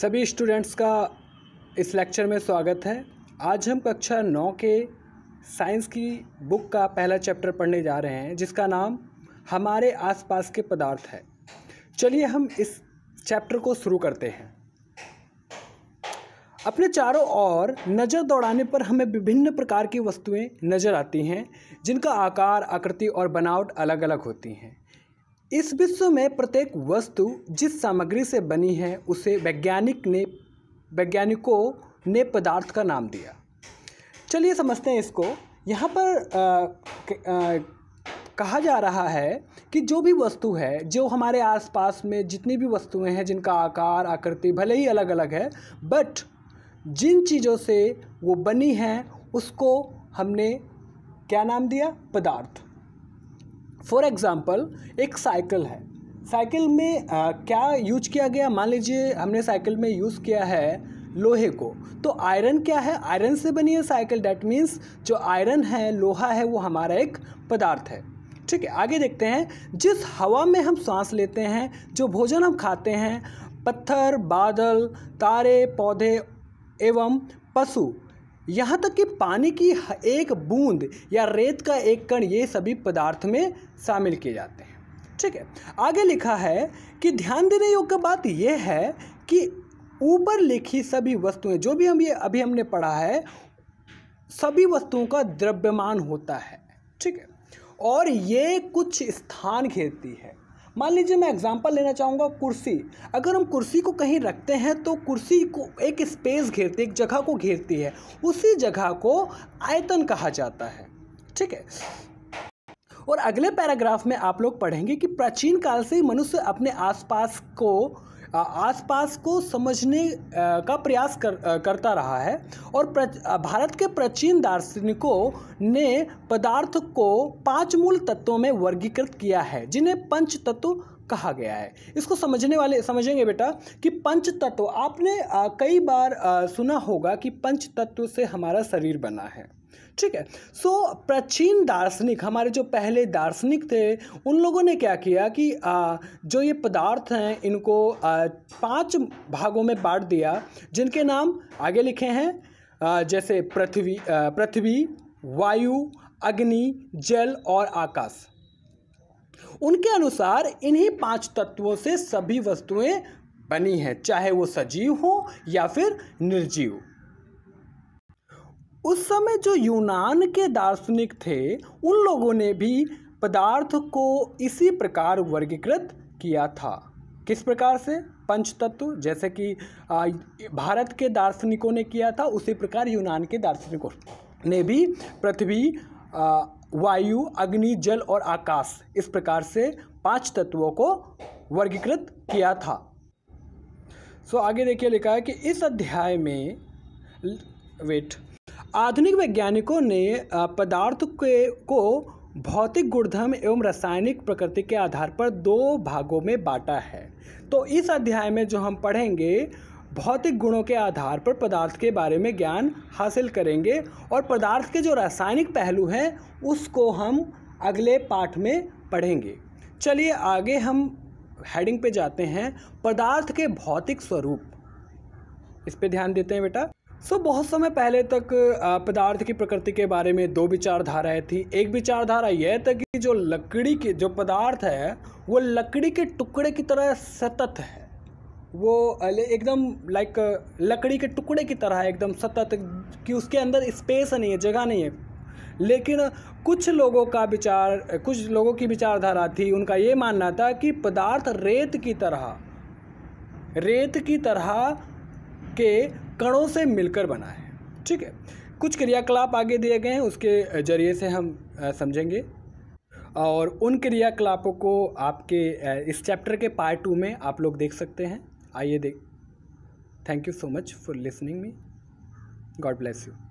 सभी स्टूडेंट्स का इस लेक्चर में स्वागत है आज हम कक्षा नौ के साइंस की बुक का पहला चैप्टर पढ़ने जा रहे हैं जिसका नाम हमारे आसपास के पदार्थ है चलिए हम इस चैप्टर को शुरू करते हैं अपने चारों ओर नज़र दौड़ाने पर हमें विभिन्न प्रकार की वस्तुएं नज़र आती हैं जिनका आकार आकृति और बनावट अलग अलग होती हैं इस विश्व में प्रत्येक वस्तु जिस सामग्री से बनी है उसे वैज्ञानिक ने वैज्ञानिकों ने पदार्थ का नाम दिया चलिए समझते हैं इसको यहाँ पर आ, आ, कहा जा रहा है कि जो भी वस्तु है जो हमारे आसपास में जितनी भी वस्तुएं हैं जिनका आकार आकृति भले ही अलग अलग है बट जिन चीज़ों से वो बनी हैं उसको हमने क्या नाम दिया पदार्थ फॉर एग्ज़ाम्पल एक साइकिल है साइकिल में आ, क्या यूज किया गया मान लीजिए हमने साइकिल में यूज़ किया है लोहे को तो आयरन क्या है आयरन से बनी है साइकिल डैट मीन्स जो आयरन है लोहा है वो हमारा एक पदार्थ है ठीक है आगे देखते हैं जिस हवा में हम सांस लेते हैं जो भोजन हम खाते हैं पत्थर बादल तारे पौधे एवं पशु यहाँ तक कि पानी की एक बूंद या रेत का एक कण ये सभी पदार्थ में शामिल किए जाते हैं ठीक है आगे लिखा है कि ध्यान देने योग्य बात यह है कि ऊपर लिखी सभी वस्तुएं जो भी हम ये अभी हमने पढ़ा है सभी वस्तुओं का द्रव्यमान होता है ठीक है और ये कुछ स्थान घेरती है मान लीजिए मैं एग्जांपल लेना चाहूँगा कुर्सी अगर हम कुर्सी को कहीं रखते हैं तो कुर्सी को एक स्पेस घेरती एक जगह को घेरती है उसी जगह को आयतन कहा जाता है ठीक है और अगले पैराग्राफ में आप लोग पढ़ेंगे कि प्राचीन काल से ही मनुष्य अपने आसपास को आसपास को समझने का प्रयास कर, करता रहा है और भारत के प्राचीन दार्शनिकों ने पदार्थ को पांच मूल तत्वों में वर्गीकृत किया है जिन्हें पंच तत्व कहा गया है इसको समझने वाले समझेंगे बेटा कि पंच तत्व आपने आ, कई बार आ, सुना होगा कि पंच तत्व से हमारा शरीर बना है ठीक है सो so, प्राचीन दार्शनिक हमारे जो पहले दार्शनिक थे उन लोगों ने क्या किया कि आ, जो ये पदार्थ हैं इनको आ, पांच भागों में बांट दिया जिनके नाम आगे लिखे हैं आ, जैसे पृथ्वी पृथ्वी वायु अग्नि जल और आकाश उनके अनुसार इन्हीं पांच तत्वों से सभी वस्तुएं बनी हैं चाहे वो सजीव हो या फिर निर्जीव उस समय जो यूनान के दार्शनिक थे उन लोगों ने भी पदार्थ को इसी प्रकार वर्गीकृत किया था किस प्रकार से पंच तत्व जैसे कि भारत के दार्शनिकों ने किया था उसी प्रकार यूनान के दार्शनिकों ने भी पृथ्वी वायु अग्नि जल और आकाश इस प्रकार से पांच तत्वों को वर्गीकृत किया था सो आगे देखिए लिखा है कि इस अध्याय में वेट आधुनिक वैज्ञानिकों ने पदार्थ के को भौतिक गुणधर्म एवं रासायनिक प्रकृति के आधार पर दो भागों में बांटा है तो इस अध्याय में जो हम पढ़ेंगे भौतिक गुणों के आधार पर पदार्थ के बारे में ज्ञान हासिल करेंगे और पदार्थ के जो रासायनिक पहलू हैं उसको हम अगले पाठ में पढ़ेंगे चलिए आगे हम हेडिंग पे जाते हैं पदार्थ के भौतिक स्वरूप इस पे ध्यान देते हैं बेटा सो बहुत समय पहले तक पदार्थ की प्रकृति के बारे में दो विचारधाराएं थी एक विचारधारा यह था कि जो लकड़ी के जो पदार्थ है वो लकड़ी के टुकड़े की तरह सतत है वो एकदम लाइक लकड़ी के टुकड़े की तरह एकदम सतत कि उसके अंदर स्पेस नहीं है जगह नहीं है लेकिन कुछ लोगों का विचार कुछ लोगों की विचारधारा थी उनका ये मानना था कि पदार्थ रेत की तरह रेत की तरह के कणों से मिलकर बना है ठीक है कुछ क्रियाकलाप आगे दिए गए हैं उसके जरिए से हम समझेंगे और उन क्रियाकलापों को आपके इस चैप्टर के पार्ट टू में आप लोग देख सकते हैं आइए देख thank you so much for listening me God bless you